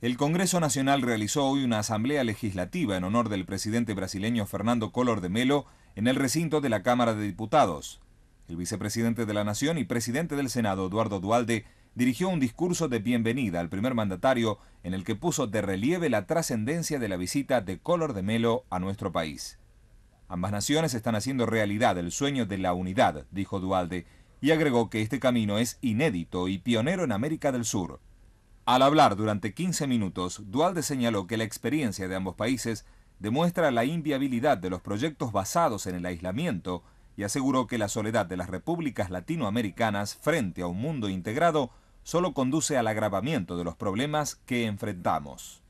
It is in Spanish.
El Congreso Nacional realizó hoy una asamblea legislativa en honor del presidente brasileño Fernando Collor de Melo en el recinto de la Cámara de Diputados. El vicepresidente de la Nación y presidente del Senado, Eduardo Dualde, dirigió un discurso de bienvenida al primer mandatario en el que puso de relieve la trascendencia de la visita de Collor de Melo a nuestro país. Ambas naciones están haciendo realidad el sueño de la unidad, dijo Dualde, y agregó que este camino es inédito y pionero en América del Sur. Al hablar durante 15 minutos, Dualde señaló que la experiencia de ambos países demuestra la inviabilidad de los proyectos basados en el aislamiento y aseguró que la soledad de las repúblicas latinoamericanas frente a un mundo integrado solo conduce al agravamiento de los problemas que enfrentamos.